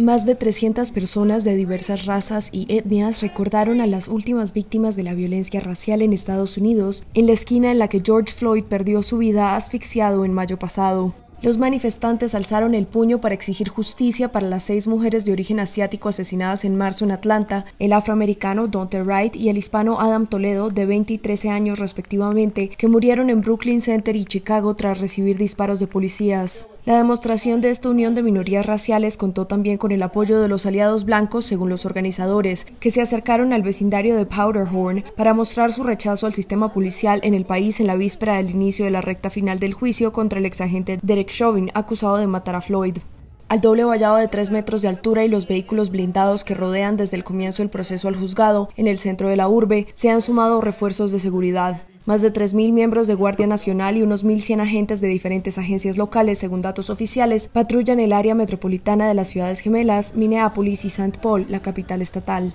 Más de 300 personas de diversas razas y etnias recordaron a las últimas víctimas de la violencia racial en Estados Unidos, en la esquina en la que George Floyd perdió su vida asfixiado en mayo pasado. Los manifestantes alzaron el puño para exigir justicia para las seis mujeres de origen asiático asesinadas en marzo en Atlanta, el afroamericano Dante Wright y el hispano Adam Toledo, de 23 años respectivamente, que murieron en Brooklyn Center y Chicago tras recibir disparos de policías. La demostración de esta unión de minorías raciales contó también con el apoyo de los aliados blancos, según los organizadores, que se acercaron al vecindario de Powderhorn para mostrar su rechazo al sistema policial en el país en la víspera del inicio de la recta final del juicio contra el exagente Derek Chauvin, acusado de matar a Floyd. Al doble vallado de tres metros de altura y los vehículos blindados que rodean desde el comienzo del proceso al juzgado en el centro de la urbe se han sumado refuerzos de seguridad. Más de 3.000 miembros de Guardia Nacional y unos 1.100 agentes de diferentes agencias locales, según datos oficiales, patrullan el área metropolitana de las ciudades gemelas, Minneapolis y St. Paul, la capital estatal.